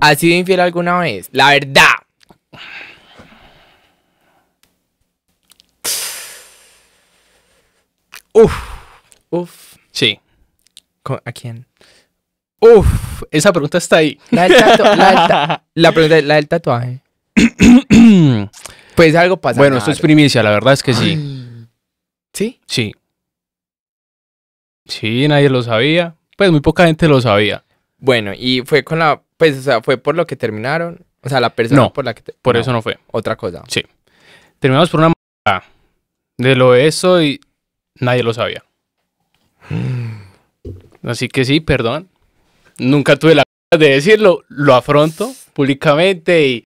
¿Has sido infiel alguna vez? La verdad. Uf, uf. Sí. ¿A quién? Uf, esa pregunta está ahí. La, del tatuaje. pues algo pasa. Bueno, esto es primicia, la verdad es que sí. ¿Sí? Sí. Sí, nadie lo sabía. Pues muy poca gente lo sabía. Bueno, y fue con la, pues, o sea, fue por lo que terminaron. O sea, la persona por la que... por eso no fue. Otra cosa. Sí. Terminamos por una... De lo eso y nadie lo sabía. Mm. Así que sí, perdón. Nunca tuve la de decirlo. Lo afronto públicamente y